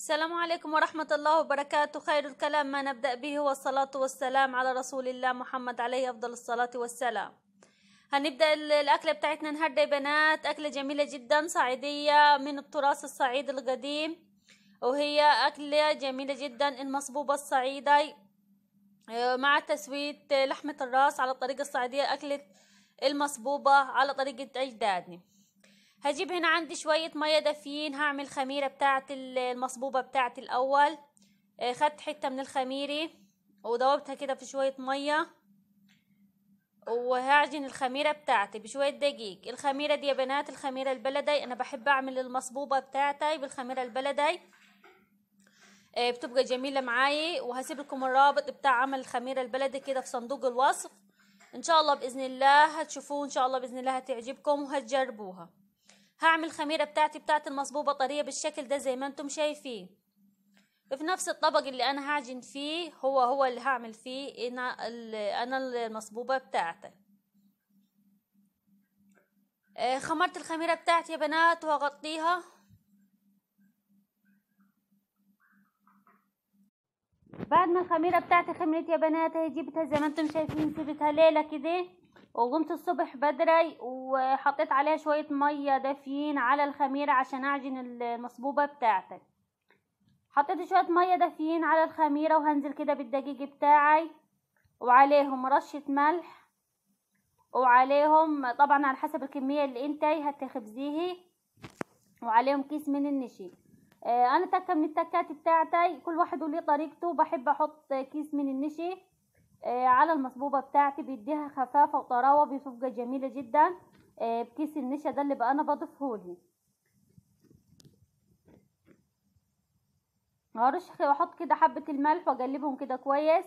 السلام عليكم ورحمة الله وبركاته خير الكلام ما نبدأ به هو الصلاة والسلام على رسول الله محمد عليه أفضل الصلاة والسلام هنبدأ الأكلة بتاعتنا النهاردة يا بنات أكلة جميلة جدا صعيدية من التراث الصعيدي القديم وهي أكلة جميلة جدا المصبوبة الصعيدي آه، مع تسويت لحمة الراس على الطريقة الصعيدية أكلة المصبوبة على طريقة أجدادنا هجيب هنا عندي شوية مية دافيين هعمل خميرة بتاعة المصبوبة بتاعة الأول آه، خدت حتة من الخميرة ودوبتها كده في شوية مية وهعجن الخميرة بتاعتي بشوية دقيق الخميرة دي يا بنات الخميرة البلدي أنا بحب أعمل المصبوبة بتاعتي بالخميرة البلدي آه، بتبقى جميلة معاي وهسيب لكم الرابط بتاع عمل الخميرة البلدي كده في صندوق الوصف ان شاء الله باذن الله هتشوفوه ان شاء الله باذن الله هتعجبكم وهتجربوها هعمل الخميره بتاعتي بتاعت المصبوبه طريه بالشكل ده زي ما انتم شايفين في نفس الطبق اللي انا هعجن فيه هو هو اللي هعمل فيه انا انا المصبوبه بتاعتي آه، خمرت الخميره بتاعتي يا بنات وهغطيها بعد ما الخميره بتاعتي خمرت يا بنات هي جبتها زي ما انتم شايفين سبتها ليله كده وقمت الصبح بدري وحطيت عليها شوية مية دافيين على الخميرة عشان اعجن المصبوبة بتاعتي حطيت شوية مية دافيين على الخميرة وهنزل كده بالدقيق بتاعي وعليهم رشة ملح وعليهم طبعا على حسب الكمية اللي انتي هتخبزيه وعليهم كيس من النشي آه، انا تكة من التكات بتاعتي كل واحد وليه طريقته بحب احط كيس من النشي آه، على المصبوبة بتاعتي بيديها خفافة وطراوة بصفقة جميلة جدا آه، بكيس النشا ده اللي بقى انا بضيفهولي هرش واحط كده حبة الملح واقلبهم كده كويس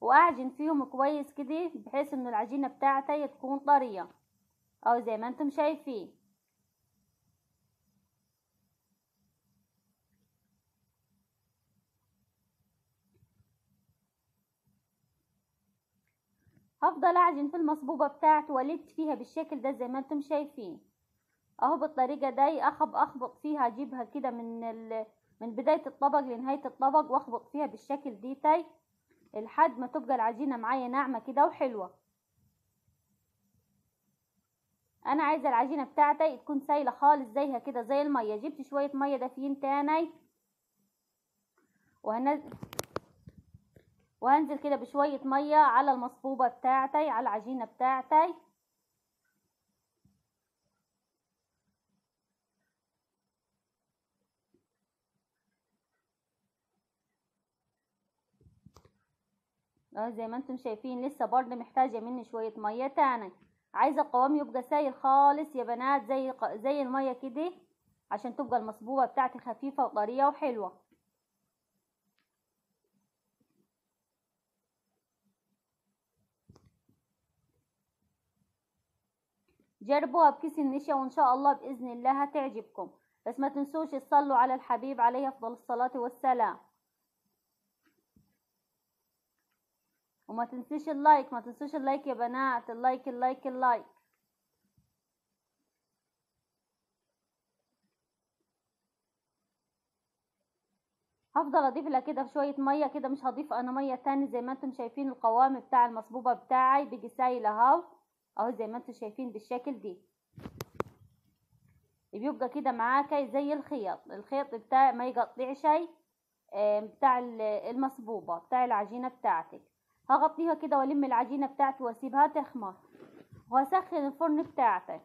واعجن فيهم كويس كده بحيث ان العجينة بتاعتي تكون طرية او زي ما انتم شايفين هفضل اعجن في المصبوبة بتاعتي والف فيها بالشكل ده زي ما انتم شايفين اهو بالطريقة دي اخب اخبط فيها اجيبها كده من ال... من بداية الطبق لنهاية الطبق واخبط فيها بالشكل دي تاي لحد ما تبقى العجينة معايا ناعمة كده وحلوة انا عايزة العجينة بتاعتي تكون سايلة خالص زيها كده زي المية جبت شوية مية دافيين تاني وهنزل وهنزل كده بشوية مية على المصبوبة بتاعتي على العجينة بتاعتي اه زي ما انتم شايفين لسه برضه محتاجة مني شوية مية تاني عايزة القوام يبقى سايل خالص يا بنات زي زي المية كده عشان تبقى المصبوبة بتاعتي خفيفة وطرية وحلوة جربوها بكيس النشا وإن شاء الله بإذن الله هتعجبكم بس ما تنسوش تصلوا على الحبيب عليه أفضل الصلاة والسلام وما تنسيش اللايك ما تنسوش اللايك يا بنات اللايك اللايك اللايك هفضل اضيف لها كده شويه ميه كده مش هضيف انا ميه تاني زي ما انتم شايفين القوام بتاع المصبوبه بتاعي بيجي سايل اهو اهو زي ما انتم شايفين بالشكل دي بيبقى كده معاكي زي الخيط الخيط بتاع ما يقطع شيء بتاع المصبوبة بتاع العجينة بتاعتك هغطيها كده والم العجينة بتاعتي واسيبها تخمر واسخن الفرن بتاعتي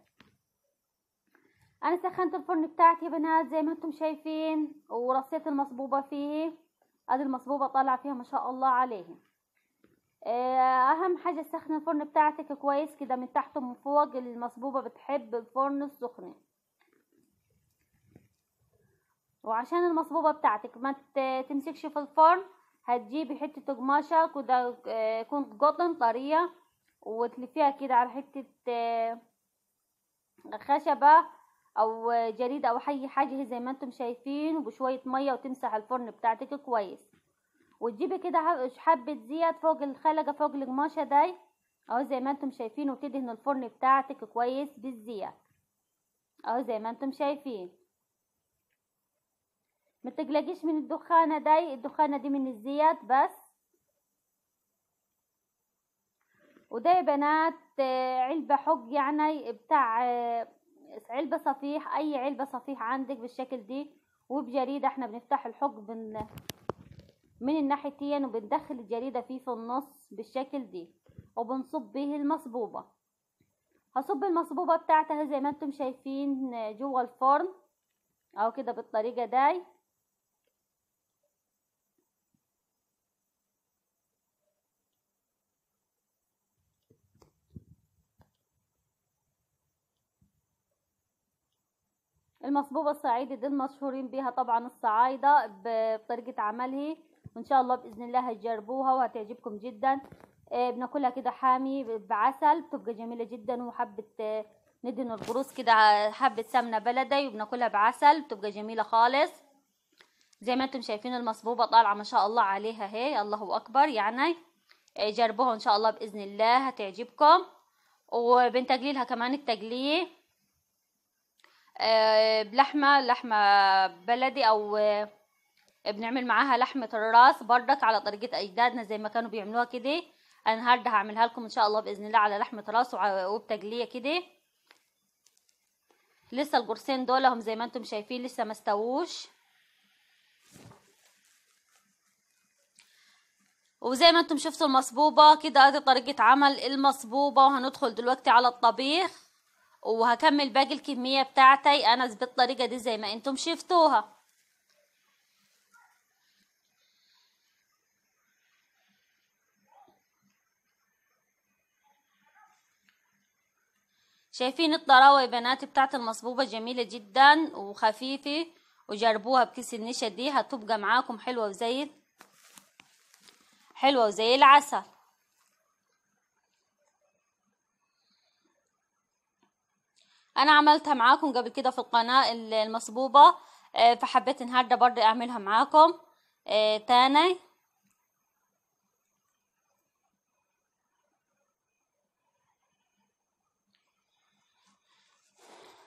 انا سخنت الفرن بتاعتي يا بنات زي ما انتم شايفين ورصيت المصبوبة فيه ادي المصبوبة طالعة فيها ما شاء الله عليهم آه، اهم حاجه تسخن الفرن بتاعتك كويس كده من تحت ومن فوق المصبوبه بتحب الفرن السخن وعشان المصبوبه بتاعتك ما تمسكش في الفرن هتجيبي حته قماشه كده آه، يكون قطن طريه وتلفيها كده على حته آه، خشبه او جريده او اي حاجه زي ما انتم شايفين وبشويه ميه وتمسح الفرن بتاعتك كويس وتجيبي كده حبه زيت فوق الخلجه فوق القماشه دي اهو زي ما انتم شايفين وتدهن الفرن بتاعتك كويس بالزيت اهو زي ما انتم شايفين ما تقلقيش من الدخانه دي الدخانه دي من الزيت بس وده يا بنات علبة حق يعني بتاع علبة صفيح اي علبة صفيح عندك بالشكل دي وبجريدة احنا بنفتح الحق بن من الناحيتين وبندخل الجريدة فيه في النص بالشكل دي وبنصب به المصبوبة هصب المصبوبة بتاعتها زي ما انتم شايفين جوه الفرن اهو كده بالطريقة داي المصبوبة الصعيدي دي المشهورين بيها طبعا الصعايدة بطريقة عملها وان شاء الله باذن الله هتجربوها وهتعجبكم جدا آه، بناكلها كده حامي بعسل بتبقى جميله جدا وحبه آه، ندهن البروس كده حبه سمنه بلدي وبناكلها بعسل بتبقى جميله خالص زي ما انتم شايفين المصبوبه طالعه ما شاء الله عليها اهي الله اكبر يعني آه، جربوها ان شاء الله باذن الله هتعجبكم وبنتجلي كمان التجليه بلحمه لحمه بلدي او بنعمل معاها لحمه الراس بردك على طريقه اجدادنا زي ما كانوا بيعملوها كده انا النهارده هعملها لكم ان شاء الله باذن الله على لحمه راس وبتجليه كده لسه القرصين دول هم زي ما انتم شايفين لسه ما استووش وزي ما انتم شفتوا المصبوبه كده ادي طريقه عمل المصبوبه وهندخل دلوقتي على الطبيخ وهكمل باقي الكميه بتاعتي انا بالطريقه دي زي ما انتم شفتوها شايفين الطراوة يا بنات بتاعت المصبوبة جميلة جدا وخفيفة وجربوها بكيس النشا دي هتبقى معاكم حلوة وزي حلوة وزي العسل انا عملتها معاكم قبل كده في القناة المصبوبة آه، فحبيت النهاردة برضه اعملها معاكم آه، تاني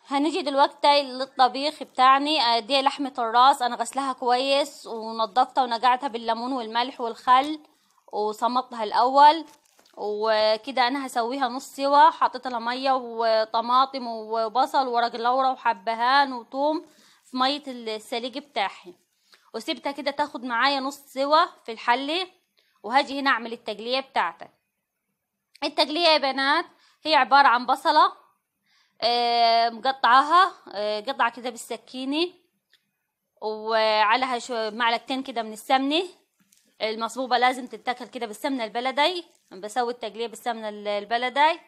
هنيجي دلوقتي للطبيخ بتاعنا آه، دي لحمة الراس انا غسلها كويس ونضفتها ونجعتها بالليمون والملح والخل وصمتها الاول وكده انا هسويها نص سوا حطيت لها ميه وطماطم وبصل ورق لورا وحبهان وثوم في ميه السليج بتاعي وسيبتها كده تاخد معايا نص سوا في الحله وهاجي هنا اعمل التجليه بتاعتك التجليه يا بنات هي عباره عن بصله آه، مقطعاها آه، قطعة كده بالسكينة وعليها معلقتين كده من السمنة المصبوبة لازم تتاكل كده بالسمنة البلدي بسوي التقلية بالسمنة البلدي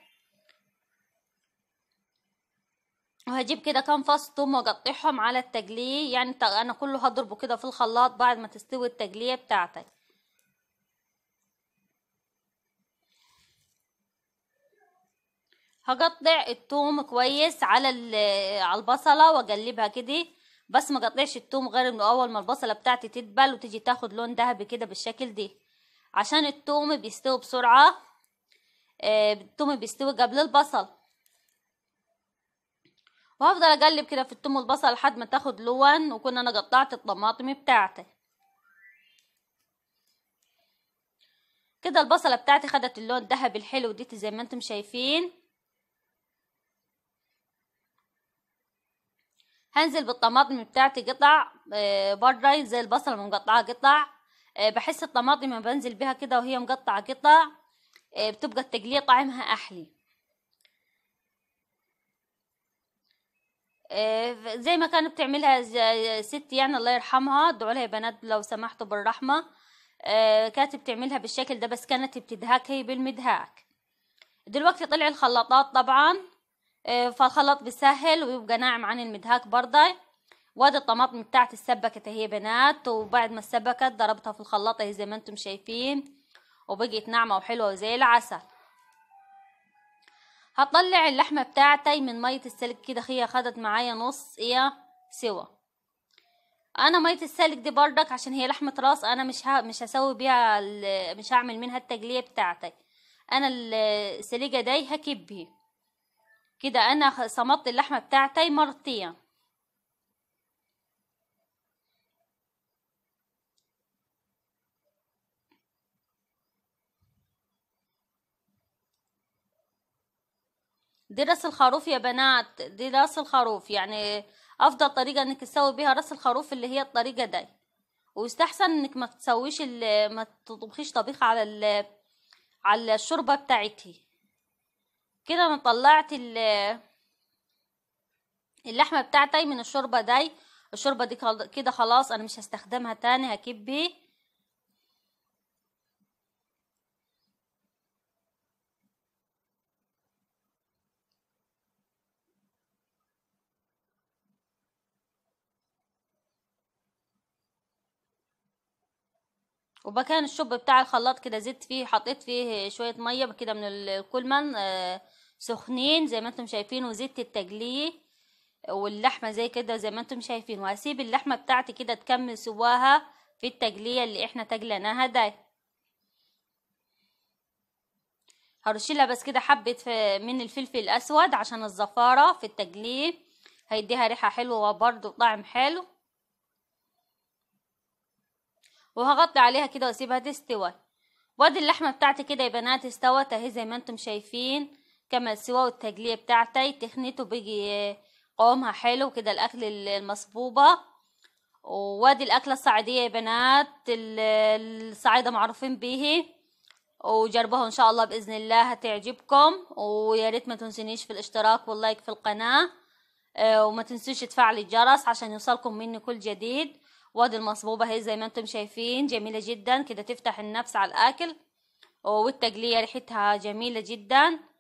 وهجيب كده كام فص ثوم واقطعهم على التقلية يعني انا كله هضربه كده في الخلاط بعد ما تستوي التقلية بتاعتك هقطع التوم كويس على على البصله واقلبها كده بس ما قطعش التوم غير انه اول ما البصله بتاعتي تدبل وتيجي تاخد لون ذهبي كده بالشكل ده عشان التوم بيستوي بسرعه الثوم آه، التوم بيستوي قبل البصل وهفضل اقلب كده في التوم والبصل لحد ما تاخد لون وكنا انا قطعت الطماطم بتاعتي كده البصله بتاعتي خدت اللون الذهبي الحلو ديت زي ما انتم شايفين هنزل بالطماطم بتاعتي قطع بره آه، زي البصل مقطعة قطع آه، بحس الطماطم لما بنزل بها كده وهي مقطعة قطع آه، بتبقى التقلية طعمها أحلي زي ما كانت بتعملها ستي يعني الله يرحمها ادعوا لها يا بنات لو سمحتوا بالرحمة كانت بتعملها بالشكل ده بس كانت بتدهك هي بالمدهاك دلوقتي طلع الخلاطات طبعا آه، فالخلط بيسهل ويبقى ناعم عن المدهاك برضه وادي الطماطم بتاعتي اتسبكت اهي بنات وبعد ما اتسبكت ضربتها في الخلاط اهي زي ما انتم شايفين وبقيت ناعمه وحلوه وزي العسل هطلع اللحمه بتاعتي من ميه السلق كده هي خدت معايا نص ايه سوا انا ميه السلق دي بردك عشان هي لحمه راس انا مش ها مش هسوي بيها مش هعمل منها التقليه بتاعتي انا السليقه دي هكبها كده انا صمدت اللحمه بتاعتي مرتين دي راس الخروف يا بنات دي راس الخروف يعني افضل طريقه انك تسوي بيها راس الخروف اللي هي الطريقه دي ويستحسن انك ما تسويش ما تطبخيش طبيخ على على الشوربه بتاعتي كده انا طلعت اللحمه بتاعتي من الشوربه دي الشوربه دي كده خلاص انا مش هستخدمها تاني هكبه وبكان الشوب بتاع الخلاط كده زدت فيه حطيت فيه شويه ميه كده من الكولمان آه سخنين زي ما انتم شايفين وزيت التجليه واللحمه زي كده زي ما انتم شايفين وهسيب اللحمه بتاعتي كده تكمل سواها في التجليه اللي احنا تجليناها ده هرشيلها بس كده حبه من الفلفل الاسود عشان الزفاره في التجليه هيديها ريحه حلوه وبرده طعم حلو وهغطي عليها كده واسيبها تستوي وادي اللحمه بتاعتي كده يا بنات استوت اهي زي ما انتم شايفين كما سوا والتجلية بتاعتي تخنته بيجي قوامها حلو كده الاكل المصبوبة وادي الاكلة الصعيدية يا بنات الصعيدة معروفين بيه وجربوها ان شاء الله باذن الله هتعجبكم ويا ريت ما تنسونيش في الاشتراك واللايك في القناة آه، وما تنسوش تفعلوا الجرس عشان يوصلكم مني كل جديد وادي المصبوبة هي زي ما انتم شايفين جميلة جدا كده تفتح النفس على الاكل والتقلية ريحتها جميلة جدا